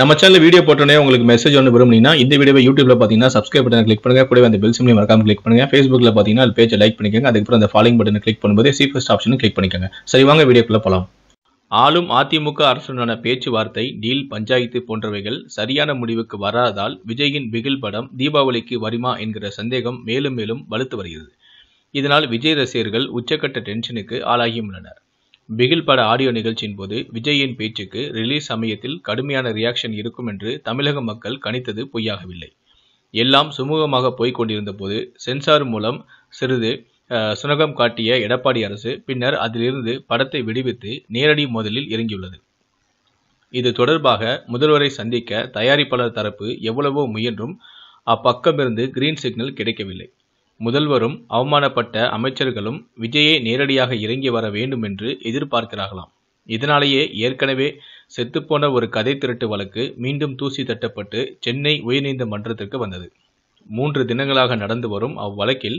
நம்ம channel video போட்டோன்னே உங்களுக்கு மெசேஜ் ஒன்று விரும்புனீங்கன்னா இந்த வீடியோ யூடியூப்ல பார்த்தீங்கன்னா சப்ஸ்கிரைப் பண்ணி கிளிக் பண்ணுங்க கூட அந்த பெல் சிம்லி மறக்காம கிளிக் பண்ணுங்க ஃபேஸ்புக்கில் பார்த்தீங்கன்னா பேஜ் லைக் பண்ணிக்கோங்க அதுக்கப்புறம் அந்த ஃபாலோயிங் பட்டன் கிளிக் பண்ணும்போது சீஃபஸ்ட் ஆப்ஷன் கிளிக் பண்ணிக்கோங்க சரி வாங்க வீடியோக்குள்ள போகலாம் ஆளும் அதிமுக அரசுடனான பேச்சுவார்த்தை டீல் பஞ்சாயத்து போன்றவைகள் சரியான முடிவுக்கு வராததால் விஜயின் பிகில் படம் தீபாவளிக்கு வருமா என்கிற சந்தேகம் மேலும் மேலும் வலுத்து வருகிறது இதனால் விஜய் ரசிகர்கள் உச்சக்கட்ட டென்ஷனுக்கு ஆளாகியுள்ளனர் பிகில் பட ஆடியோ நிகழ்ச்சியின் போது விஜயின் பேச்சுக்கு ரிலீஸ் சமயத்தில் கடுமையான ரியாக்ஷன் இருக்கும் என்று தமிழக மக்கள் கணித்தது பொய்யாகவில்லை எல்லாம் சுமூகமாக போய்க் கொண்டிருந்த போது சென்சார் மூலம் சிறிது சுனகம் காட்டிய எடப்பாடி அரசு பின்னர் அதிலிருந்து படத்தை விடுவித்து நேரடி மோதலில் இறங்கியுள்ளது இது தொடர்பாக முதல்வரை சந்திக்க தயாரிப்பாளர் தரப்பு எவ்வளவோ முயன்றும் அப்பக்கமிருந்து கிரீன் சிக்னல் கிடைக்கவில்லை முதல்வரும் அவமானப்பட்ட அமைச்சர்களும் விஜயை நேரடியாக இறங்கி வர வேண்டும் என்று எதிர்பார்க்கிறார்களாம் இதனாலேயே ஏற்கனவே செத்துப்போன ஒரு கதை திருட்டு வழக்கு மீண்டும் தூசி தட்டப்பட்டு சென்னை உயர்நீதிமன்றத்திற்கு வந்தது மூன்று தினங்களாக நடந்து வரும் அவ்வழக்கில்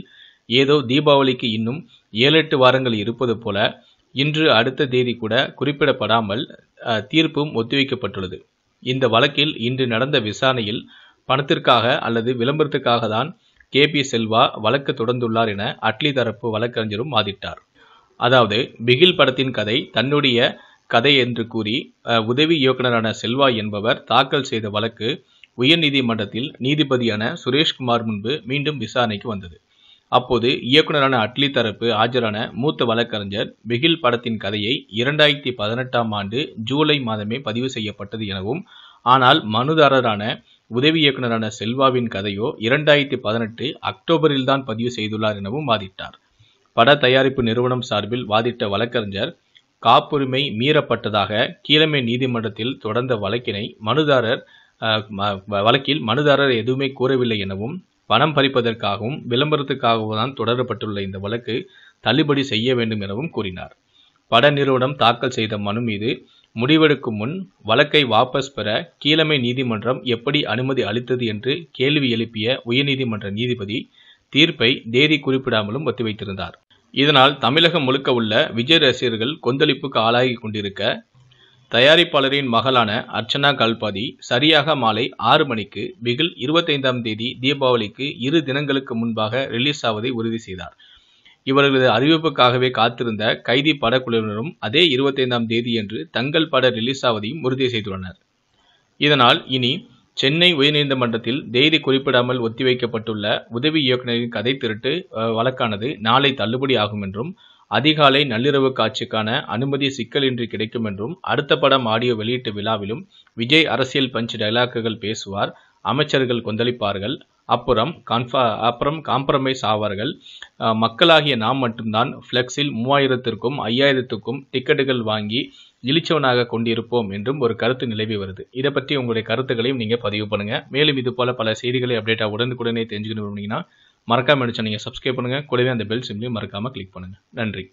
ஏதோ தீபாவளிக்கு இன்னும் ஏழு எட்டு வாரங்கள் இருப்பது போல இன்று அடுத்த தேதி கூட குறிப்பிடப்படாமல் தீர்ப்பும் ஒத்திவைக்கப்பட்டுள்ளது இந்த வழக்கில் இன்று நடந்த விசாரணையில் பணத்திற்காக அல்லது விளம்பரத்துக்காக தான் கே பி செல்வா வழக்கு தொடர்ந்துள்ளார் என அட்லி தரப்பு வழக்கறிஞரும் வாதிட்டார் அதாவது பிகில் படத்தின் கதை தன்னுடைய கதை என்று கூறி உதவி இயக்குநரான செல்வா என்பவர் தாக்கல் செய்த வழக்கு உயர்நீதிமன்றத்தில் நீதிபதியான சுரேஷ்குமார் முன்பு மீண்டும் விசாரணைக்கு வந்தது அப்போது இயக்குநரான அட்லி தரப்பு ஆஜரான மூத்த வழக்கறிஞர் பிகில் படத்தின் கதையை இரண்டாயிரத்தி பதினெட்டாம் ஆண்டு ஜூலை மாதமே பதிவு செய்யப்பட்டது எனவும் ஆனால் மனுதாரரான உதவி இயக்குநரான செல்வாவின் கதையோ இரண்டாயிரத்தி பதினெட்டு அக்டோபரில் தான் பதிவு செய்துள்ளார் எனவும் வாதிட்டார் பட தயாரிப்பு நிறுவனம் சார்பில் வாதிட்ட வழக்கறிஞர் காப்புரிமை மீறப்பட்டதாக கீழமை நீதிமன்றத்தில் தொடர்ந்த வழக்கினை மனுதாரர் வழக்கில் மனுதாரர் எதுவுமே கூறவில்லை எனவும் பணம் பறிப்பதற்காகவும் விளம்பரத்துக்காகவும் தான் தொடரப்பட்டுள்ள இந்த வழக்கு தள்ளுபடி செய்ய வேண்டும் எனவும் கூறினார் பட நிறுவனம் தாக்கல் செய்த மனு மீது முடிவெடுக்கும் முன் வழக்கை வாபஸ் பெற கீழமை நீதிமன்றம் எப்படி அனுமதி அளித்தது என்று கேள்வி எழுப்பிய உயர்நீதிமன்ற நீதிபதி தீர்ப்பை தேதி குறிப்பிடாமலும் ஒத்திவைத்திருந்தார் இதனால் தமிழகம் முழுக்க உள்ள விஜய் ரசிகர்கள் கொந்தளிப்புக்கு ஆளாகி கொண்டிருக்க தயாரிப்பாளரின் மகளான அர்ச்சனா கல்பாதி சரியாக மாலை ஆறு மணிக்கு பிகில் இருபத்தைந்தாம் தேதி தீபாவளிக்கு இரு தினங்களுக்கு முன்பாக ரிலீஸ் ஆவதை உறுதி செய்தார் இவர்களது அறிவிப்புக்காகவே காத்திருந்த கைதி படக்குழுவினரும் அதே இருபத்தைந்தாம் தேதியன்று தங்கள் பட ரிலீஸ் ஆவதையும் உறுதி செய்துள்ளனர் இதனால் இனி சென்னை உயர்நீதிமன்றத்தில் தேதி குறிப்பிடாமல் ஒத்திவைக்கப்பட்டுள்ள உதவி இயக்குநரின் கதை திருட்டு வழக்கானது நாளை தள்ளுபடி ஆகும் என்றும் அதிகாலை நள்ளிரவு காட்சிக்கான அனுமதி சிக்கலின்றி கிடைக்கும் என்றும் அடுத்த படம் ஆடியோ வெளியீட்டு விழாவிலும் விஜய் அரசியல் பஞ்ச் டைலாக்குகள் பேசுவார் அமைச்சர்கள் கொந்தளிப்பார்கள் அப்புறம் கன்ஃபா அப்புறம் காம்ப்ரமைஸ் ஆவார்கள் மக்களாகிய நாம் மட்டும்தான் ஃப்ளெக்ஸில் மூவாயிரத்திற்கும் ஐயாயிரத்துக்கும் டிக்கெட்டுகள் வாங்கி இழிச்சவனாக கொண்டிருப்போம் என்றும் ஒரு கருத்து நிலவி வருது இதை பற்றி உங்களுடைய கருத்துக்களையும் நீங்கள் பதிவு பண்ணுங்கள் மேலும் இது போல் பல செய்திகளை அப்டேட்டாக உடனுக்குடனே தெரிஞ்சுக்கணும் அப்படின்னா மறக்காமல் நீங்கள் சப்ஸ்கிரைப் பண்ணுங்கள் கூடவே அந்த பெல் சிம்லையும் மறக்காமல் கிளிக் பண்ணுங்கள் நன்றி